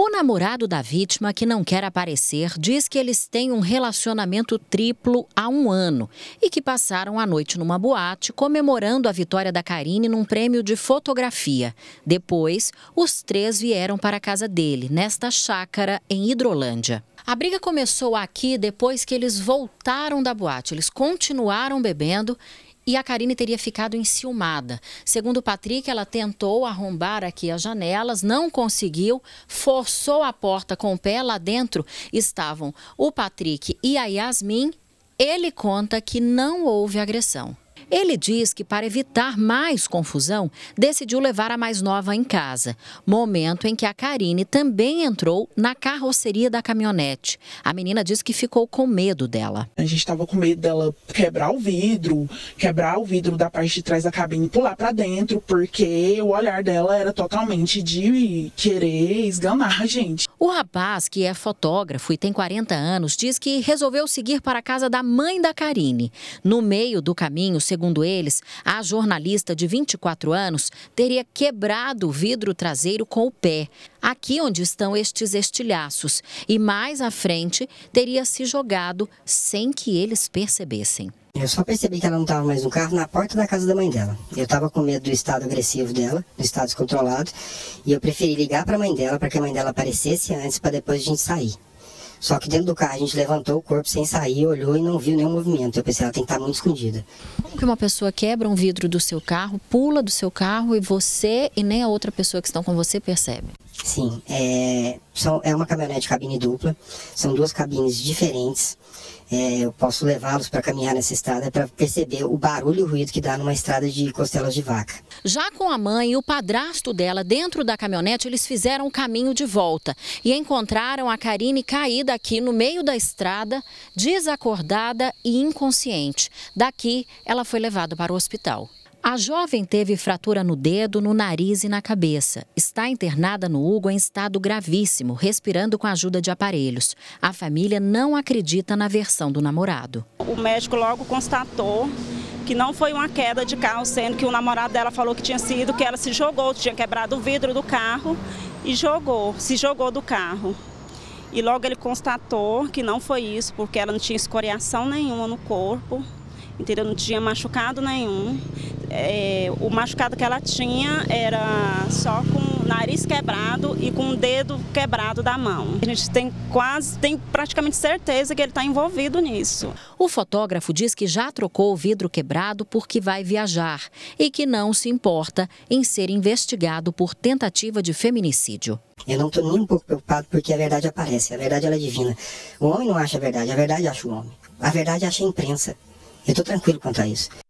O namorado da vítima, que não quer aparecer, diz que eles têm um relacionamento triplo há um ano e que passaram a noite numa boate comemorando a vitória da Karine num prêmio de fotografia. Depois, os três vieram para a casa dele, nesta chácara em Hidrolândia. A briga começou aqui depois que eles voltaram da boate. Eles continuaram bebendo e a Karine teria ficado enciumada. Segundo o Patrick, ela tentou arrombar aqui as janelas, não conseguiu, forçou a porta com o pé. Lá dentro estavam o Patrick e a Yasmin. Ele conta que não houve agressão. Ele diz que, para evitar mais confusão, decidiu levar a mais nova em casa, momento em que a Karine também entrou na carroceria da caminhonete. A menina diz que ficou com medo dela. A gente estava com medo dela quebrar o vidro, quebrar o vidro da parte de trás da cabine e pular para dentro, porque o olhar dela era totalmente de querer esganar a gente. O rapaz, que é fotógrafo e tem 40 anos, diz que resolveu seguir para a casa da mãe da Karine. No meio do caminho, segundo eles, a jornalista de 24 anos teria quebrado o vidro traseiro com o pé, aqui onde estão estes estilhaços, e mais à frente teria se jogado sem que eles percebessem. Eu só percebi que ela não estava mais no carro na porta da casa da mãe dela. Eu estava com medo do estado agressivo dela, do estado descontrolado, e eu preferi ligar para a mãe dela para que a mãe dela aparecesse antes para depois a gente sair. Só que dentro do carro a gente levantou o corpo sem sair, olhou e não viu nenhum movimento. Eu pensei, ela tem que estar tá muito escondida. Como que uma pessoa quebra um vidro do seu carro, pula do seu carro e você e nem a outra pessoa que estão com você percebe? Sim, é, são, é uma caminhonete cabine dupla, são duas cabines diferentes. É, eu posso levá-los para caminhar nessa estrada para perceber o barulho e o ruído que dá numa estrada de costelas de vaca. Já com a mãe e o padrasto dela dentro da caminhonete, eles fizeram o caminho de volta e encontraram a Karine caída aqui no meio da estrada, desacordada e inconsciente. Daqui, ela foi levada para o hospital. A jovem teve fratura no dedo, no nariz e na cabeça. Está internada no Hugo em estado gravíssimo, respirando com a ajuda de aparelhos. A família não acredita na versão do namorado. O médico logo constatou que não foi uma queda de carro, sendo que o namorado dela falou que tinha sido, que ela se jogou, tinha quebrado o vidro do carro e jogou, se jogou do carro. E logo ele constatou que não foi isso, porque ela não tinha escoriação nenhuma no corpo, entendeu? Não tinha machucado nenhum é, o machucado que ela tinha era só com o nariz quebrado e com o dedo quebrado da mão. A gente tem quase, tem praticamente certeza que ele está envolvido nisso. O fotógrafo diz que já trocou o vidro quebrado porque vai viajar e que não se importa em ser investigado por tentativa de feminicídio. Eu não estou nem um pouco preocupado porque a verdade aparece, a verdade ela é divina. O homem não acha a verdade, a verdade acha o homem. A verdade acha a imprensa. Eu estou tranquilo quanto a isso.